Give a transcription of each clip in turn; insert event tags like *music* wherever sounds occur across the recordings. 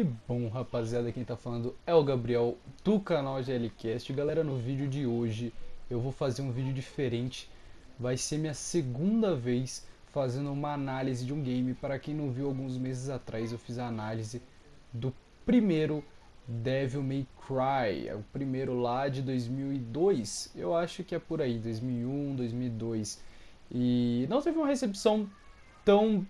E bom, rapaziada, quem tá falando é o Gabriel do canal GLCast. Galera, no vídeo de hoje eu vou fazer um vídeo diferente. Vai ser minha segunda vez fazendo uma análise de um game. Para quem não viu, alguns meses atrás eu fiz a análise do primeiro Devil May Cry, é o primeiro lá de 2002. Eu acho que é por aí, 2001, 2002. E não teve uma recepção tão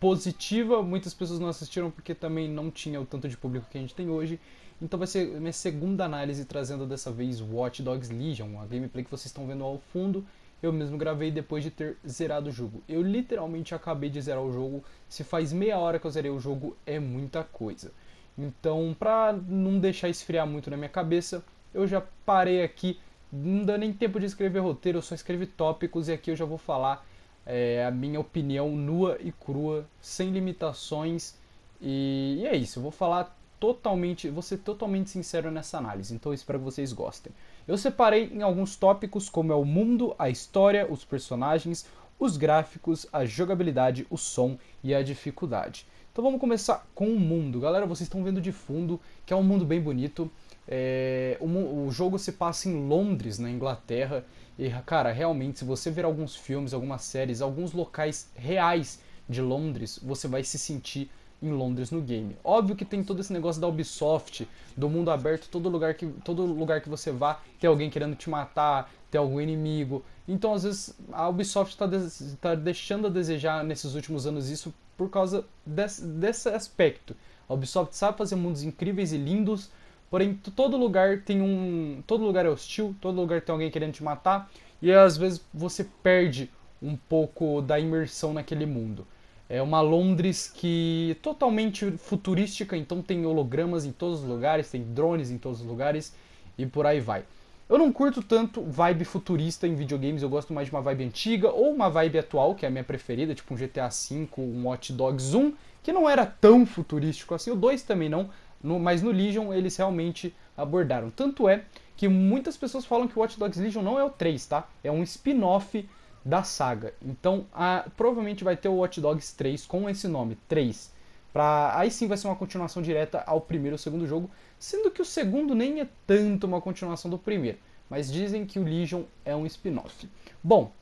positiva. Muitas pessoas não assistiram porque também não tinha o tanto de público que a gente tem hoje. Então vai ser minha segunda análise trazendo dessa vez Watch Dogs Legion, a gameplay que vocês estão vendo ao fundo. Eu mesmo gravei depois de ter zerado o jogo. Eu literalmente acabei de zerar o jogo. Se faz meia hora que eu zerei o jogo, é muita coisa. Então, pra não deixar esfriar muito na minha cabeça, eu já parei aqui. Não dá nem tempo de escrever roteiro, eu só escrevi tópicos e aqui eu já vou falar é, a minha opinião nua e crua, sem limitações. E, e é isso, eu vou falar totalmente, vou ser totalmente sincero nessa análise, então espero que vocês gostem. Eu separei em alguns tópicos, como é o mundo, a história, os personagens, os gráficos, a jogabilidade, o som e a dificuldade. Então vamos começar com o mundo. Galera, vocês estão vendo de fundo que é um mundo bem bonito. É, o, o, jogo se passa em Londres, na Inglaterra, e, cara, realmente, se você ver alguns filmes, algumas séries, alguns locais reais de Londres, você vai se sentir em Londres no game. Óbvio que tem todo esse negócio da Ubisoft, do mundo aberto, todo lugar que, todo lugar que você vá, tem alguém querendo te matar, tem algum inimigo. Então, às vezes, a Ubisoft está de tá deixando a desejar nesses últimos anos isso por causa desse, desse aspecto. A Ubisoft sabe fazer mundos incríveis e lindos, Porém, todo lugar tem um. Todo lugar é hostil, todo lugar tem alguém querendo te matar. E às vezes você perde um pouco da imersão naquele mundo. É uma Londres que é totalmente futurística, então tem hologramas em todos os lugares, tem drones em todos os lugares e por aí vai. Eu não curto tanto vibe futurista em videogames, eu gosto mais de uma vibe antiga ou uma vibe atual, que é a minha preferida, tipo um GTA V, um Hot Dogs 1, que não era tão futurístico assim, o 2 também não, no, mas no Legion eles realmente abordaram. Tanto é que muitas pessoas falam que Watch Dogs Legion não é o 3, tá? É um spin-off da saga. Então, a, provavelmente vai ter o Watch Dogs 3 com esse nome, 3. Pra, aí sim vai ser uma continuação direta ao primeiro ou segundo jogo, sendo que o segundo nem é tanto uma continuação do primeiro. Mas dizem que o Legion é um spin-off. Bom,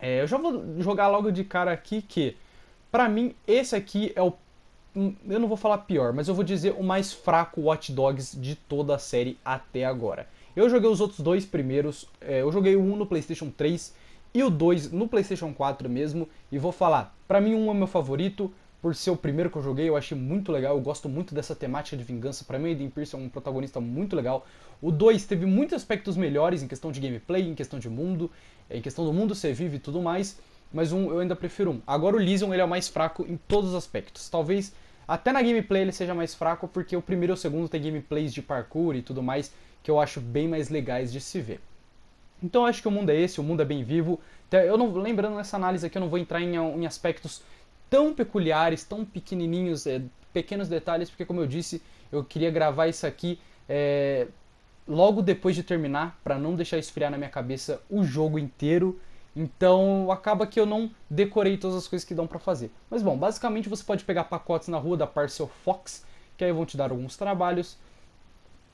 é, eu já vou jogar logo de cara aqui que, para mim, esse aqui é o eu não vou falar pior, mas eu vou dizer o mais fraco Watch Dogs de toda a série até agora. Eu joguei os outros dois primeiros, é, eu joguei o no PlayStation 3 e o 2 no PlayStation 4 mesmo, e vou falar, para mim um é meu favorito, por ser o primeiro que eu joguei, eu achei muito legal, eu gosto muito dessa temática de vingança, para mim Eden Pierce é um protagonista muito legal. O 2 teve muitos aspectos melhores em questão de gameplay, em questão de mundo, em questão do mundo ser vivo e tudo mais, mas um eu ainda prefiro um. Agora o Legion ele é o mais fraco em todos os aspectos. Talvez até na gameplay ele seja mais fraco, porque o primeiro e o segundo tem gameplays de parkour e tudo mais que eu acho bem mais legais de se ver. Então eu acho que o mundo é esse, o mundo é bem vivo. Então, eu não lembrando nessa análise aqui, eu não vou entrar em, em aspectos tão peculiares, tão pequenininhos, é, pequenos detalhes, porque como eu disse, eu queria gravar isso aqui é, logo depois de terminar, para não deixar esfriar na minha cabeça o jogo inteiro. Então acaba que eu não decorei todas as coisas que dão para fazer. Mas bom, basicamente você pode pegar pacotes na rua da Parcel Fox, que aí vão te dar alguns trabalhos.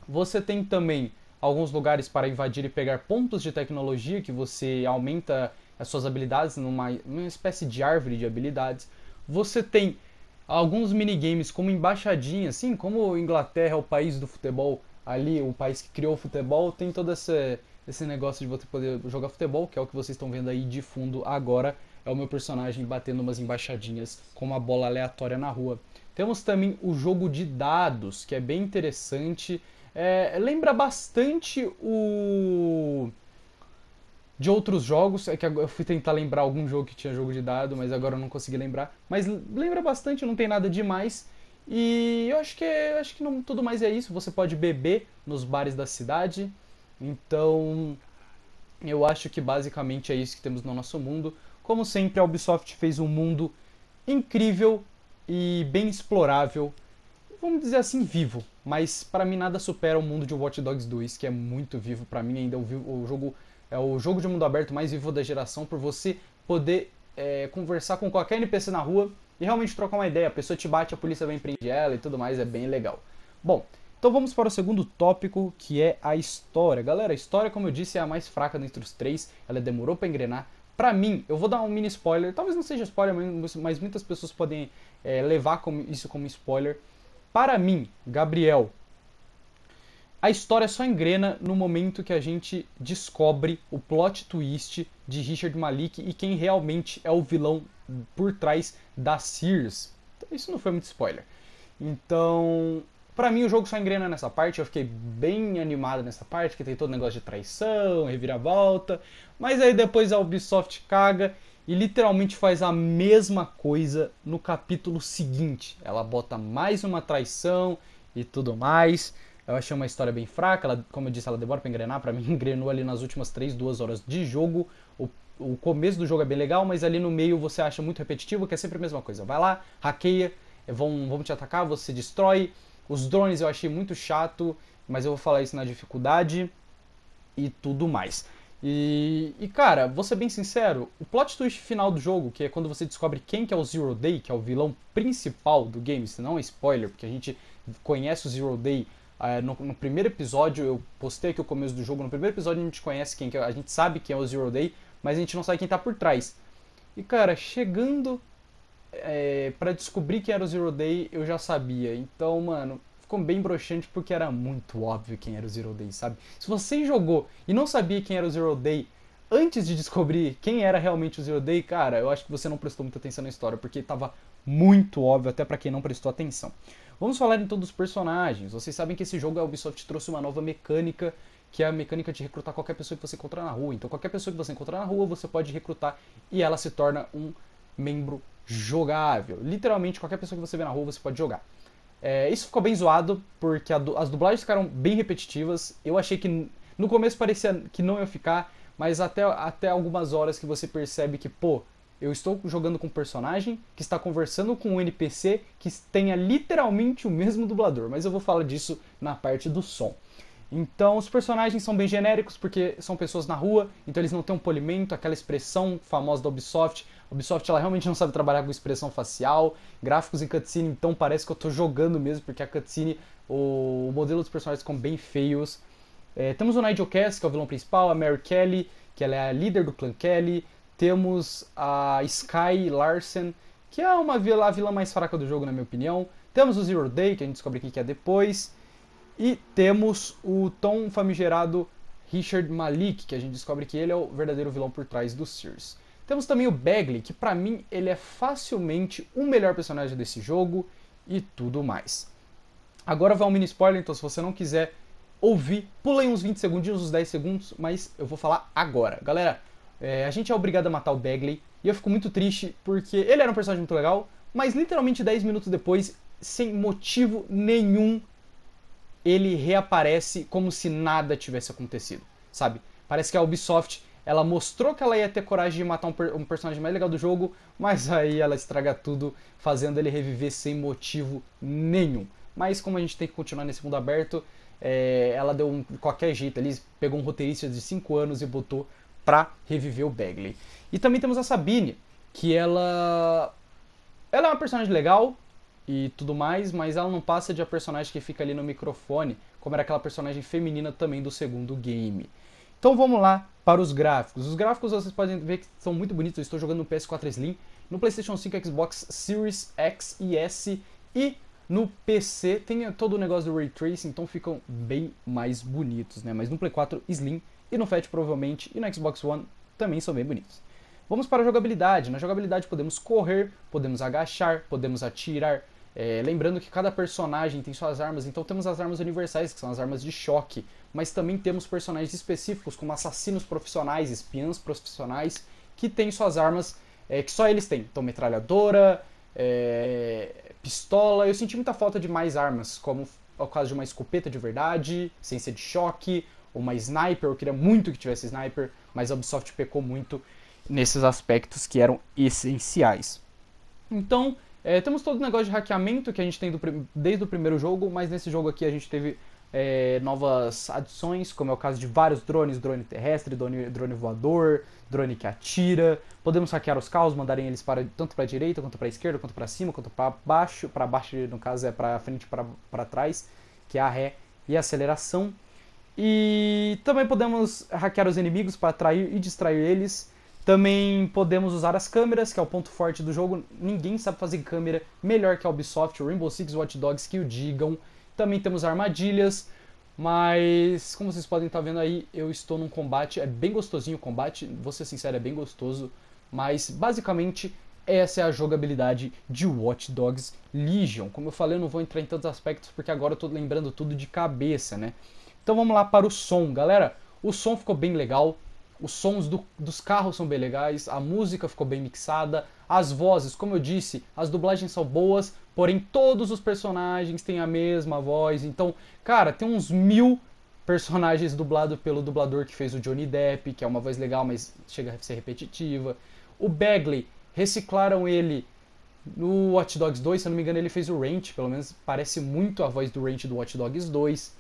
Você tem também alguns lugares para invadir e pegar pontos de tecnologia que você aumenta as suas habilidades numa, numa espécie de árvore de habilidades. Você tem alguns minigames como embaixadinha, assim como Inglaterra é o país do futebol, ali o país que criou o futebol, tem toda essa esse negócio de você poder jogar futebol, que é o que vocês estão vendo aí de fundo agora, é o meu personagem batendo umas embaixadinhas com uma bola aleatória na rua. Temos também o jogo de dados, que é bem interessante. É, lembra bastante o. De outros jogos, é que eu fui tentar lembrar algum jogo que tinha jogo de dado, mas agora eu não consegui lembrar. Mas lembra bastante, não tem nada demais. E eu acho que, acho que não, tudo mais é isso. Você pode beber nos bares da cidade. Então, eu acho que basicamente é isso que temos no nosso mundo. Como sempre, a Ubisoft fez um mundo incrível e bem explorável, vamos dizer assim, vivo. Mas para mim nada supera o mundo de Watch Dogs 2, que é muito vivo. Para mim ainda é o, jogo é o jogo de mundo aberto mais vivo da geração, por você poder é, conversar com qualquer NPC na rua e realmente trocar uma ideia. A pessoa te bate, a polícia vem prender ela e tudo mais, é bem legal. Bom, então vamos para o segundo tópico, que é a história. Galera, a história, como eu disse, é a mais fraca dentre os três, ela demorou para engrenar. para mim, eu vou dar um mini spoiler, talvez não seja spoiler, mas muitas pessoas podem é, levar como, isso como spoiler. Para mim, Gabriel, a história só engrena no momento que a gente descobre o plot twist de Richard Malik e quem realmente é o vilão por trás da Sears. Então, isso não foi muito spoiler. Então, para mim, o jogo só engrena nessa parte. Eu fiquei bem animado nessa parte, que tem todo negócio de traição, reviravolta. Mas aí depois a Ubisoft caga e literalmente faz a mesma coisa no capítulo seguinte. Ela bota mais uma traição e tudo mais. Eu achei uma história bem fraca. Ela, como eu disse, ela demora pra engrenar. Pra mim, *laughs* engrenou ali nas últimas 3, 2 horas de jogo. O o começo do jogo é bem legal, mas ali no meio você acha muito repetitivo, que é sempre a mesma coisa. Vai lá, hackeia, vão, vão te atacar, você destrói, os drones eu achei muito chato, mas eu vou falar isso na dificuldade e tudo mais. E, e, cara, vou ser bem sincero, o plot twist final do jogo, que é quando você descobre quem que é o Zero Day, que é o vilão principal do game, se não é spoiler, porque a gente conhece o Zero Day uh, no, no, primeiro episódio, eu postei aqui o começo do jogo, no primeiro episódio a gente conhece quem que é, a gente sabe quem é o Zero Day, mas a gente não sabe quem tá por trás. E cara, chegando é, para descobrir que era o Zero Day, eu já sabia. Então, mano, ficou bem broxante porque era muito óbvio quem era o Zero Day, sabe? Se você jogou e não sabia quem era o Zero Day antes de descobrir quem era realmente o Zero Day, cara, eu acho que você não prestou muita atenção na história, porque tava muito óbvio até para quem não prestou atenção. Vamos falar então dos personagens. Vocês sabem que esse jogo a Ubisoft trouxe uma nova mecânica que é a mecânica de recrutar qualquer pessoa que você encontrar na rua. Então, qualquer pessoa que você encontrar na rua, você pode recrutar e ela se torna um membro jogável. Literalmente, qualquer pessoa que você vê na rua, você pode jogar. É, isso ficou bem zoado, porque a, as dublagens ficaram bem repetitivas. Eu achei que no começo parecia que não ia ficar, mas até, até algumas horas que você percebe que, pô, eu estou jogando com um personagem que está conversando com um NPC que tenha literalmente o mesmo dublador, mas eu vou falar disso na parte do som. Então, os personagens são bem genéricos porque são pessoas na rua, então eles não têm um polimento, aquela expressão famosa da Ubisoft Ubisoft ela realmente não sabe trabalhar com expressão facial, gráficos em cutscene, então parece que eu estou jogando mesmo, porque a cutscene, o, o modelo dos personagens ficam bem feios. É, temos o Nigel Cass, que é o vilão principal, a Mary Kelly, que ela é a líder do clã Kelly. Temos a Sky Larsen, que é uma vilã, a vilã mais fraca do jogo, na minha opinião. Temos o Zero Day, que a gente descobre aqui que é depois. E temos o tão famigerado Richard Malik, que a gente descobre que ele é o verdadeiro vilão por trás do Sears. Temos também o Bagley, que para mim ele é facilmente o melhor personagem desse jogo e tudo mais. Agora vai um mini spoiler, então se você não quiser ouvir, aí uns 20 segundinhos, uns 10 segundos, mas eu vou falar agora. Galera, é, a gente é obrigado a matar o Bagley e eu fico muito triste porque ele era um personagem muito legal, mas literalmente 10 minutos depois, sem motivo nenhum, ele reaparece como se nada tivesse acontecido, sabe? Parece que a Ubisoft ela mostrou que ela ia ter coragem de matar um, um personagem mais legal do jogo, mas aí ela estraga tudo, fazendo ele reviver sem motivo nenhum. Mas como a gente tem que continuar nesse mundo aberto, é, ela deu um, qualquer jeito ali, pegou um roteirista de 5 anos e botou pra reviver o Bagley. E também temos a Sabine, que ela. Ela é uma personagem legal e tudo mais, mas ela não passa de a personagem que fica ali no microfone, como era aquela personagem feminina também do segundo game. Então vamos lá para os gráficos. Os gráficos vocês podem ver que são muito bonitos. Eu estou jogando no PS4 Slim, no PlayStation 5, Xbox Series X e S e no PC tem todo o negócio do ray tracing, então ficam bem mais bonitos, né? Mas no Play 4 Slim e no Fat provavelmente e no Xbox One também são bem bonitos. Vamos para a jogabilidade. Na jogabilidade podemos correr, podemos agachar, podemos atirar. É, lembrando que cada personagem tem suas armas, então temos as armas universais, que são as armas de choque mas também temos personagens específicos como assassinos profissionais, espiãs profissionais, que têm suas armas é, que só eles têm. Então, metralhadora, é, pistola. Eu senti muita falta de mais armas, como é o caso de uma escopeta de verdade, ciência de choque, uma sniper. Eu queria muito que tivesse sniper, mas a Ubisoft pecou muito nesses aspectos que eram essenciais. Então, é, temos todo o negócio de hackeamento que a gente tem do, desde o primeiro jogo, mas nesse jogo aqui a gente teve é, novas adições, como é o caso de vários drones, drone terrestre, drone, drone voador, drone que atira. Podemos hackear os carros, mandarem eles para tanto para a direita, quanto para a esquerda, quanto para cima, quanto para baixo, para baixo no caso é para frente, para trás, que é a ré e a aceleração. E também podemos hackear os inimigos para atrair e distrair eles. Também podemos usar as câmeras, que é o ponto forte do jogo. Ninguém sabe fazer câmera melhor que a Ubisoft, Rainbow Six Watch Dogs que o digam. Também temos armadilhas, mas como vocês podem estar vendo aí, eu estou num combate, é bem gostosinho o combate, vou ser sincero, é bem gostoso, mas basicamente essa é a jogabilidade de Watch Dogs Legion. Como eu falei, eu não vou entrar em tantos aspectos porque agora eu estou lembrando tudo de cabeça, né? Então vamos lá para o som, galera. O som ficou bem legal, os sons do, dos carros são bem legais, a música ficou bem mixada, as vozes, como eu disse, as dublagens são boas, porém todos os personagens têm a mesma voz. Então, cara, tem uns mil personagens dublados pelo dublador que fez o Johnny Depp, que é uma voz legal, mas chega a ser repetitiva. O Bagley, reciclaram ele no Watch Dogs 2, se eu não me engano, ele fez o Ranch, pelo menos parece muito a voz do Ranch do Watch Dogs 2.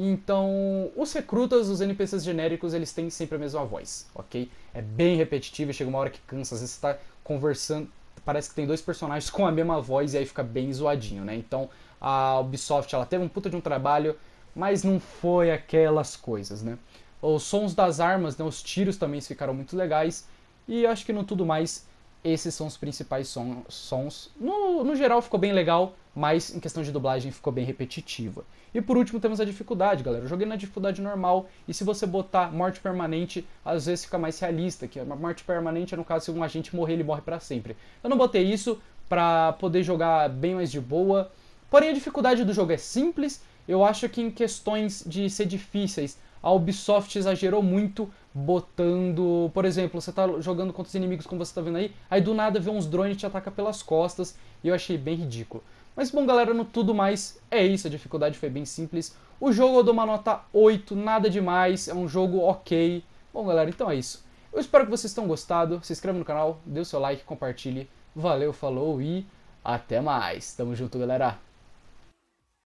Então, os recrutas, os NPCs genéricos, eles têm sempre a mesma voz, ok? É bem repetitivo, chega uma hora que cansa, às vezes você tá conversando. Parece que tem dois personagens *laughs* com a mesma voz e aí fica bem zoadinho, né? Então a Ubisoft ela teve um puta de um trabalho, mas não foi aquelas coisas, né? Os sons das armas, né, os tiros também ficaram muito legais e acho que não tudo mais esses são os principais son, sons. No, no geral ficou bem legal, mas em questão de dublagem ficou bem repetitiva. E por último temos a dificuldade, galera. Eu joguei na dificuldade normal e se você botar morte permanente, às vezes fica mais realista, que a morte permanente é no caso se um agente morrer, ele morre para sempre. Eu não botei isso para poder jogar bem mais de boa. Porém a dificuldade do jogo é simples. Eu acho que em questões de ser difíceis, a Ubisoft exagerou muito, botando. Por exemplo, você tá jogando contra os inimigos como você tá vendo aí, aí do nada vê uns drones te ataca pelas costas, e eu achei bem ridículo. Mas bom, galera, no tudo mais é isso, a dificuldade foi bem simples. O jogo eu dou uma nota 8, nada demais, é um jogo ok. Bom, galera, então é isso. Eu espero que vocês tenham gostado, se inscreva no canal, dê o seu like, compartilhe. Valeu, falou e até mais. Tamo junto, galera.